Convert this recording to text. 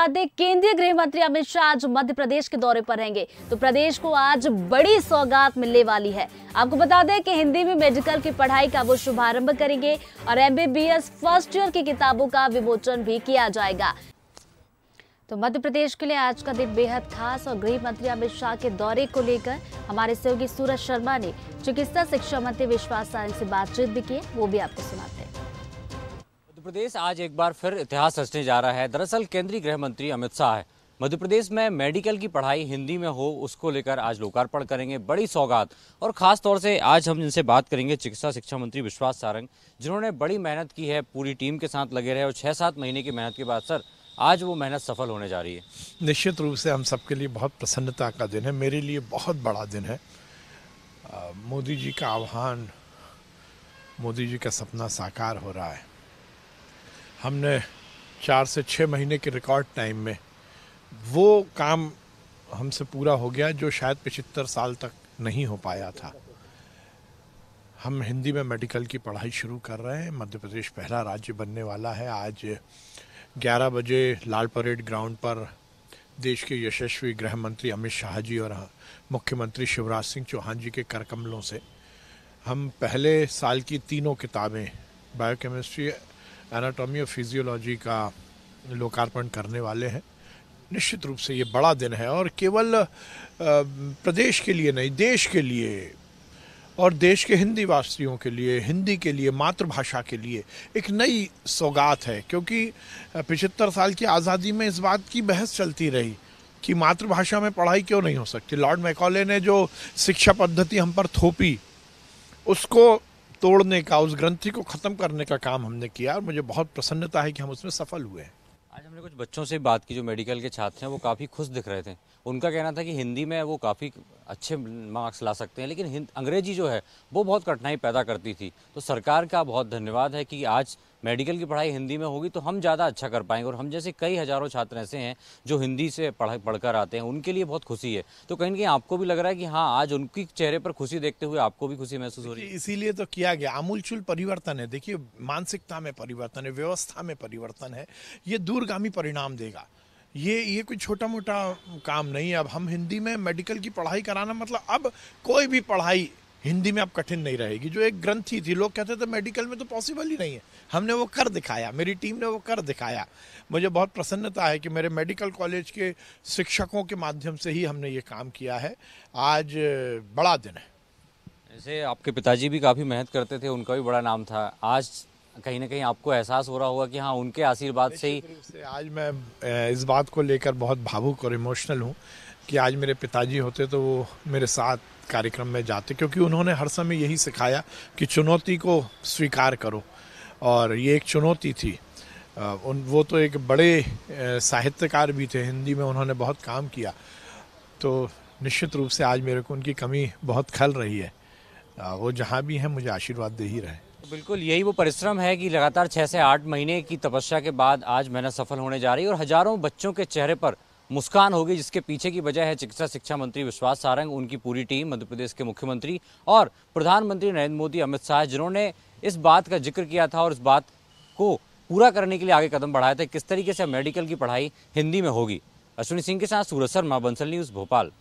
बता दें केंद्रीय गृह मंत्री अमित शाह आज मध्य प्रदेश के दौरे पर रहेंगे तो प्रदेश को आज बड़ी सौगात मिलने वाली है आपको बता दें कि हिंदी में मेडिकल की पढ़ाई का वो शुभारंभ करेंगे और एमबीबीएस फर्स्ट ईयर की किताबों का विमोचन भी किया जाएगा तो मध्य प्रदेश के लिए आज का दिन बेहद खास और गृह मंत्री अमित शाह के दौरे को लेकर हमारे सहयोगी सूरज शर्मा ने चिकित्सा शिक्षा मंत्री विश्वास सारंग से बातचीत भी की वो भी आपको सुनाते प्रदेश आज एक बार फिर इतिहास रचने जा रहा है दरअसल केंद्रीय गृह मंत्री अमित शाह है मध्य प्रदेश में मेडिकल की पढ़ाई हिंदी में हो उसको लेकर आज लोकार्पण करेंगे बड़ी सौगात और खास तौर से आज हम जिनसे बात करेंगे चिकित्सा शिक्षा मंत्री विश्वास सारंग जिन्होंने बड़ी मेहनत की है पूरी टीम के साथ लगे रहे और छः सात महीने की मेहनत के बाद सर आज वो मेहनत सफल होने जा रही है निश्चित रूप से हम सबके लिए बहुत प्रसन्नता का दिन है मेरे लिए बहुत बड़ा दिन है मोदी जी का आह्वान मोदी जी का सपना साकार हो रहा है हमने चार से छः महीने के रिकॉर्ड टाइम में वो काम हमसे पूरा हो गया जो शायद पचहत्तर साल तक नहीं हो पाया था हम हिंदी में मेडिकल की पढ़ाई शुरू कर रहे हैं मध्य प्रदेश पहला राज्य बनने वाला है आज 11 बजे लाल परेड ग्राउंड पर देश के यशस्वी गृह मंत्री अमित शाह जी और मुख्यमंत्री शिवराज सिंह चौहान जी के करकमलों से हम पहले साल की तीनों किताबें बायोकेमिस्ट्री एनाटॉमी और फिजियोलॉजी का लोकार्पण करने वाले हैं निश्चित रूप से ये बड़ा दिन है और केवल प्रदेश के लिए नहीं देश के लिए और देश के हिंदी वासियों के लिए हिंदी के लिए मातृभाषा के लिए एक नई सौगात है क्योंकि पिछहत्तर साल की आज़ादी में इस बात की बहस चलती रही कि मातृभाषा में पढ़ाई क्यों नहीं हो सकती लॉर्ड मैकॉले ने जो शिक्षा पद्धति हम पर थोपी उसको तोड़ने का उस ग्रंथि को ख़त्म करने का काम हमने किया और मुझे बहुत प्रसन्नता है कि हम उसमें सफल हुए हैं आज हमने कुछ बच्चों से बात की जो मेडिकल के छात्र हैं वो काफ़ी खुश दिख रहे थे उनका कहना था कि हिंदी में वो काफ़ी अच्छे मार्क्स ला सकते हैं लेकिन अंग्रेजी जो है वो बहुत कठिनाई पैदा करती थी तो सरकार का बहुत धन्यवाद है कि आज मेडिकल की पढ़ाई हिंदी में होगी तो हम ज़्यादा अच्छा कर पाएंगे और हम जैसे कई हज़ारों छात्र ऐसे हैं जो हिंदी से पढ़ पढ़कर आते हैं उनके लिए बहुत खुशी है तो कहीं ना कहीं आपको भी लग रहा है कि हाँ आज उनके चेहरे पर खुशी देखते हुए आपको भी खुशी महसूस हो रही है इसीलिए तो किया गया आमूलचूल परिवर्तन है देखिए मानसिकता में परिवर्तन है व्यवस्था में परिवर्तन है ये दूरगामी परिणाम देगा ये ये कोई छोटा मोटा काम नहीं है अब हम हिंदी में मेडिकल की पढ़ाई कराना मतलब अब कोई भी पढ़ाई हिंदी में अब कठिन नहीं रहेगी जो एक ग्रंथी थी लोग कहते थे मेडिकल में तो पॉसिबल ही नहीं है हमने वो कर दिखाया मेरी टीम ने वो कर दिखाया मुझे बहुत प्रसन्नता है कि मेरे मेडिकल कॉलेज के शिक्षकों के माध्यम से ही हमने ये काम किया है आज बड़ा दिन है जैसे आपके पिताजी भी काफ़ी मेहनत करते थे उनका भी बड़ा नाम था आज कहीं ना कहीं आपको एहसास हो रहा होगा कि हाँ उनके आशीर्वाद से ही से आज मैं इस बात को लेकर बहुत भावुक और इमोशनल हूँ कि आज मेरे पिताजी होते तो वो मेरे साथ कार्यक्रम में जाते क्योंकि उन्होंने हर समय यही सिखाया कि चुनौती को स्वीकार करो और ये एक चुनौती थी उन वो तो एक बड़े साहित्यकार भी थे हिंदी में उन्होंने बहुत काम किया तो निश्चित रूप से आज मेरे को उनकी कमी बहुत खल रही है वो जहाँ भी हैं मुझे आशीर्वाद दे ही रहे बिल्कुल यही वो परिश्रम है कि लगातार छः से आठ महीने की तपस्या के बाद आज मेहनत सफल होने जा रही है और हजारों बच्चों के चेहरे पर मुस्कान होगी जिसके पीछे की वजह है चिकित्सा शिक्षा मंत्री विश्वास सारंग उनकी पूरी टीम मध्य प्रदेश के मुख्यमंत्री और प्रधानमंत्री नरेंद्र मोदी अमित शाह जिन्होंने इस बात का जिक्र किया था और इस बात को पूरा करने के लिए आगे कदम बढ़ाए थे किस तरीके से मेडिकल की पढ़ाई हिंदी में होगी अश्विनी सिंह के साथ सूरज शर्मा बंसल न्यूज़ भोपाल